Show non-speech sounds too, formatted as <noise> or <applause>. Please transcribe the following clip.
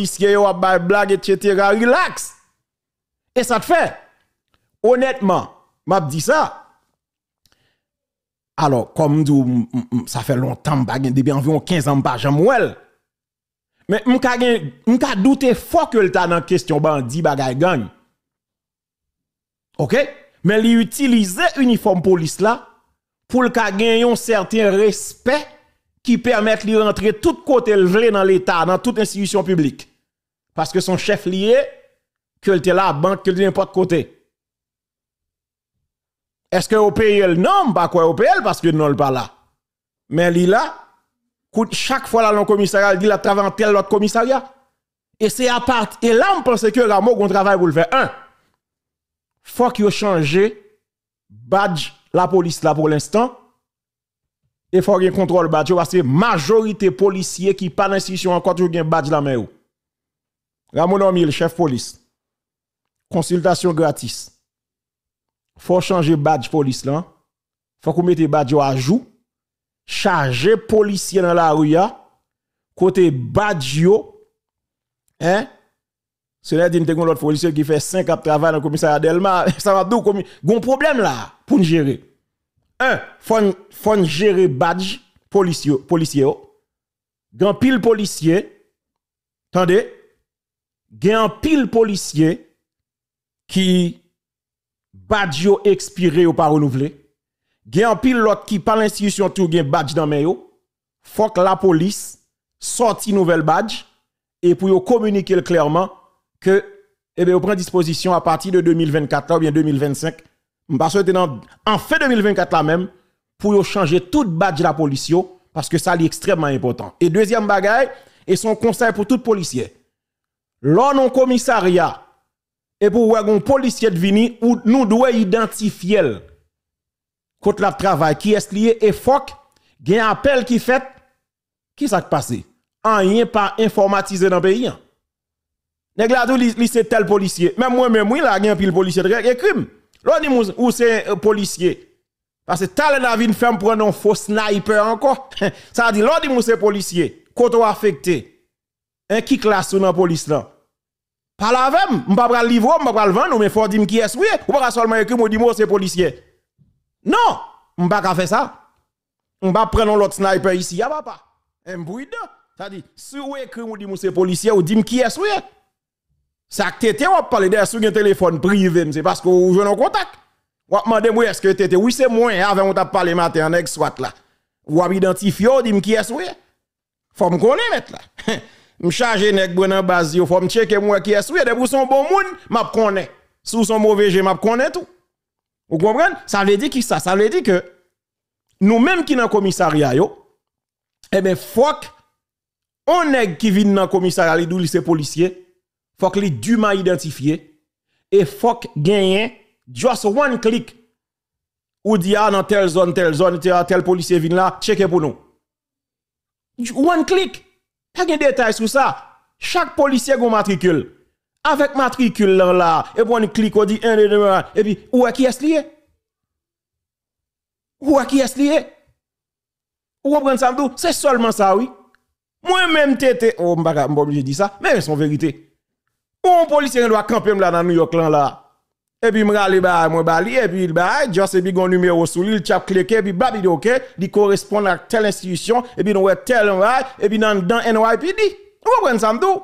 policiers, ou blague, etc. Relax. Et ça te fait. Honnêtement, m'a dit ça. Alors, comme ça fait longtemps, depuis environ 15 ans, pas jamais Mais m'ka pas fort que le dans question bandit bagay gagne. OK? Mais il utilise uniforme police là pour le gagner un certain respect qui permettent de rentrer tout côté le dans l'État, dans toute institution publique parce que son chef lié, que était là, banque, que était n'importe côté. Est-ce que vous Non, le Pas quoi, vous parce que non, pas là. Mais lui là, chaque fois là, dans commissariat, il dit la tel autre commissariat. Et c'est à part. Et là, on pense que Rameau, qu'on travaille pour le faire. Un, faut qu'il change badge la police là pour l'instant. Et faut qu'il contrôle badge parce que majorité policiers qui pas d'institution encore toujours un badge la main. Ramon le chef police. Consultation gratis. Faut changer badge police là. Faut qu'on mette badge à jour. Charger policier dans la rue Côté badge Hein? Cela dit, nous l'autre policier qui fait 5 ans de travail dans le commissariat Delma. <laughs> Ça va d'où? Il un problème là pour nous gérer. Un, il faut gérer badge policier. policier. Grand pile policier. Attendez gen un pile policier qui badge expiré ou pas renouvelé. Gen un pile l'autre qui, par l'institution tout gen badge dans Il faut que la police sorti nouvelle badge et pour communiquer clairement que eh bien, prend disposition à partir de 2024 ou bien 2025. Parce que en fait 2024 là même, pour changer tout badge de la police parce que ça est extrêmement important. Et deuxième bagaille, et son conseil pour tout policier l'on commissariat et pour un policier vini ou nous doit identifier contre la travail qui est lié et fok un appel qui fait qui s'est passé rien pas informatisé dans le pays hein. nèg la c'est tel policier même moi même oui la un pile policier et crime l'on dit ou c'est euh, policier parce que tal la une femme prendre un faux sniper encore <laughs> ça dit l'on dit c'est policier côté affecté un eh, qui classe dans la police là. Pas la même je ne pas le livre, je ne pas le vendre, mais il faut dire qui est-ce oui, ou pas seulement écrire, moi, dis-moi, c'est policier. Non, je ne pas faire ça. Je ne pas prendre l'autre sniper ici, ya papa. Un eh, bruit C'est-à-dire, si vous écrivez, moi, dis-moi, c'est policier, ou dis-moi qui est-ce Ça que t'étais, on parle de sur un téléphone privé, c'est parce que vous jouez en contact. Ou demander où est-ce que t'étais, oui, c'est moi, hein, avant on t'a parlé matin, en ex-swat là. Ou identifier, ou dis-moi qui est-ce oui. Faut me connaître là. <laughs> m'charger nèg Brennan base yo, faut m'checker moi qui est. de des son bon moun, map connaît. Sous son mauvais je m'a tout. Vous comprenez Ça veut dire qui ça Ça veut dire que nous même qui dans commissariat, yo, eh ben fuck, on nèg qui vient dans le commissariat, les li c'est policiers, faut que du ma identifié, et faut que gagne just one click, ou dit, ah, dans telle zone, telle zone, tel ah, policier vient là, checker pour nous. One click a des détails sur ça. Chaque policier a un matricule. Avec matricule là, et puis on clique, on dit un, et 2, et puis où est qui est lié? Où est qui est lié? Ou on ça, c'est seulement ça, oui. Moi-même, t'étais, oh, je ne obligé de dire ça, mais c'est en vérité. Ou un policier doit camper là dans New York là et puis m'rale ba moi bali et puis il ba just et puis gon numéro sous lui chap et puis babi OK il correspond à telle institution et puis non telle et puis dans dans NYPD vous comprenez ça m'dou